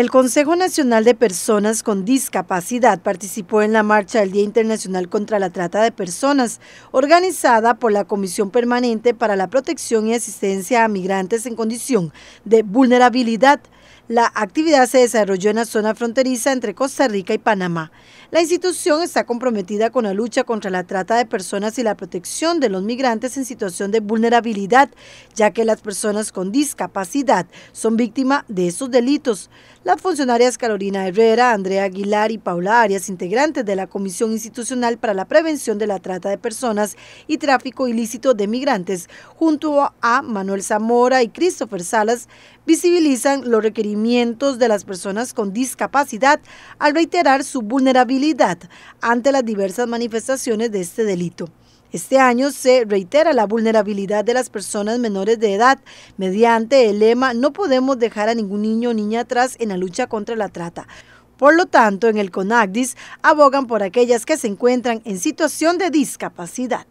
El Consejo Nacional de Personas con Discapacidad participó en la marcha del Día Internacional contra la Trata de Personas, organizada por la Comisión Permanente para la Protección y Asistencia a Migrantes en Condición de Vulnerabilidad, la actividad se desarrolló en la zona fronteriza entre Costa Rica y Panamá. La institución está comprometida con la lucha contra la trata de personas y la protección de los migrantes en situación de vulnerabilidad, ya que las personas con discapacidad son víctimas de esos delitos. Las funcionarias Carolina Herrera, Andrea Aguilar y Paula Arias, integrantes de la Comisión Institucional para la Prevención de la Trata de Personas y Tráfico Ilícito de Migrantes, junto a Manuel Zamora y Christopher Salas, visibilizan los requerimientos de las personas con discapacidad al reiterar su vulnerabilidad ante las diversas manifestaciones de este delito. Este año se reitera la vulnerabilidad de las personas menores de edad mediante el lema No podemos dejar a ningún niño o niña atrás en la lucha contra la trata. Por lo tanto, en el CONACDIS abogan por aquellas que se encuentran en situación de discapacidad.